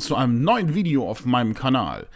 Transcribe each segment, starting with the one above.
zu einem neuen Video auf meinem Kanal.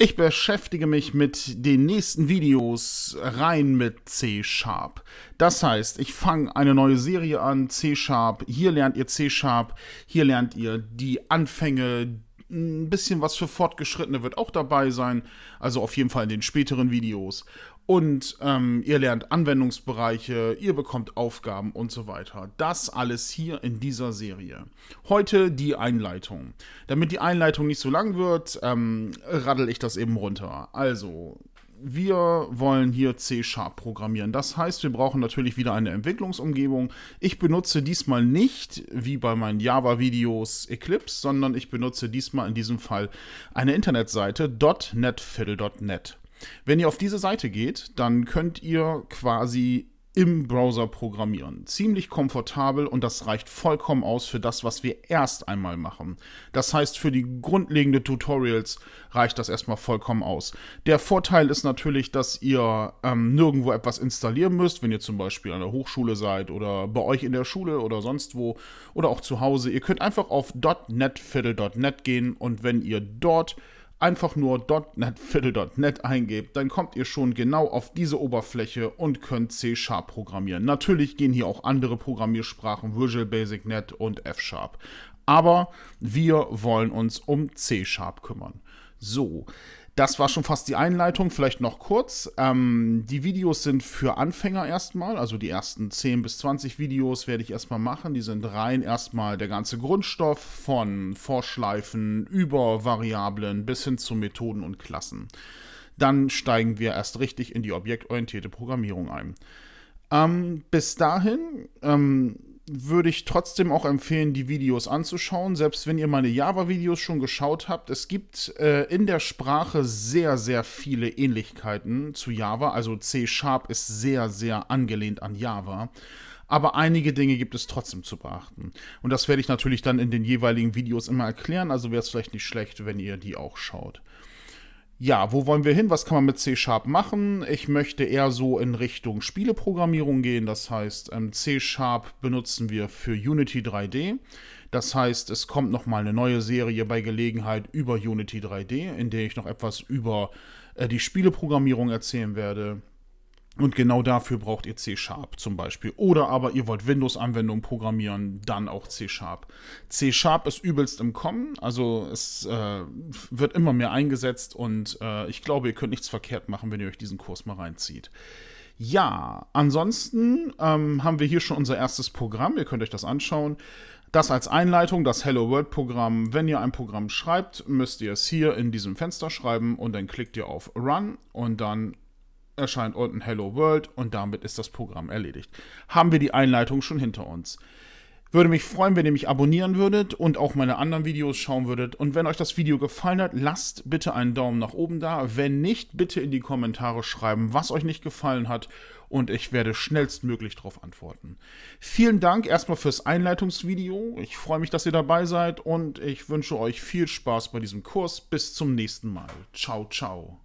Ich beschäftige mich mit den nächsten Videos rein mit C-Sharp. Das heißt, ich fange eine neue Serie an, C-Sharp. Hier lernt ihr C-Sharp, hier lernt ihr die Anfänge, ein bisschen was für Fortgeschrittene wird auch dabei sein, also auf jeden Fall in den späteren Videos. Und ähm, ihr lernt Anwendungsbereiche, ihr bekommt Aufgaben und so weiter. Das alles hier in dieser Serie. Heute die Einleitung. Damit die Einleitung nicht so lang wird, ähm, raddel ich das eben runter. Also, wir wollen hier C-Sharp programmieren. Das heißt, wir brauchen natürlich wieder eine Entwicklungsumgebung. Ich benutze diesmal nicht, wie bei meinen Java-Videos, Eclipse, sondern ich benutze diesmal in diesem Fall eine Internetseite .netfiddle.net. Wenn ihr auf diese Seite geht, dann könnt ihr quasi im Browser programmieren. Ziemlich komfortabel und das reicht vollkommen aus für das, was wir erst einmal machen. Das heißt, für die grundlegenden Tutorials reicht das erstmal vollkommen aus. Der Vorteil ist natürlich, dass ihr ähm, nirgendwo etwas installieren müsst, wenn ihr zum Beispiel an der Hochschule seid oder bei euch in der Schule oder sonst wo oder auch zu Hause. Ihr könnt einfach auf .netfiddle.net gehen und wenn ihr dort einfach nur .NET Fiddle.net eingebt, dann kommt ihr schon genau auf diese Oberfläche und könnt C-Sharp programmieren. Natürlich gehen hier auch andere Programmiersprachen, Visual Basic .NET und F-Sharp. Aber wir wollen uns um C-Sharp kümmern. So, das war schon fast die Einleitung, vielleicht noch kurz. Ähm, die Videos sind für Anfänger erstmal, also die ersten 10 bis 20 Videos werde ich erstmal machen. Die sind rein erstmal der ganze Grundstoff von Vorschleifen über Variablen bis hin zu Methoden und Klassen. Dann steigen wir erst richtig in die objektorientierte Programmierung ein. Ähm, bis dahin ähm, würde ich trotzdem auch empfehlen, die Videos anzuschauen. Selbst wenn ihr meine Java-Videos schon geschaut habt, es gibt äh, in der Sprache sehr, sehr viele Ähnlichkeiten zu Java. Also C-Sharp ist sehr, sehr angelehnt an Java. Aber einige Dinge gibt es trotzdem zu beachten. Und das werde ich natürlich dann in den jeweiligen Videos immer erklären. Also wäre es vielleicht nicht schlecht, wenn ihr die auch schaut ja, wo wollen wir hin? Was kann man mit C-Sharp machen? Ich möchte eher so in Richtung Spieleprogrammierung gehen. Das heißt, ähm, C-Sharp benutzen wir für Unity 3D. Das heißt, es kommt nochmal eine neue Serie bei Gelegenheit über Unity 3D, in der ich noch etwas über äh, die Spieleprogrammierung erzählen werde. Und genau dafür braucht ihr C-Sharp zum Beispiel. Oder aber ihr wollt Windows-Anwendungen programmieren, dann auch C-Sharp. C-Sharp ist übelst im Kommen, also es äh, wird immer mehr eingesetzt und äh, ich glaube, ihr könnt nichts verkehrt machen, wenn ihr euch diesen Kurs mal reinzieht. Ja, ansonsten ähm, haben wir hier schon unser erstes Programm, ihr könnt euch das anschauen. Das als Einleitung, das Hello World Programm. Wenn ihr ein Programm schreibt, müsst ihr es hier in diesem Fenster schreiben und dann klickt ihr auf Run und dann erscheint unten Hello World und damit ist das Programm erledigt. Haben wir die Einleitung schon hinter uns. Würde mich freuen, wenn ihr mich abonnieren würdet und auch meine anderen Videos schauen würdet. Und wenn euch das Video gefallen hat, lasst bitte einen Daumen nach oben da. Wenn nicht, bitte in die Kommentare schreiben, was euch nicht gefallen hat und ich werde schnellstmöglich darauf antworten. Vielen Dank erstmal fürs Einleitungsvideo. Ich freue mich, dass ihr dabei seid und ich wünsche euch viel Spaß bei diesem Kurs. Bis zum nächsten Mal. Ciao, ciao.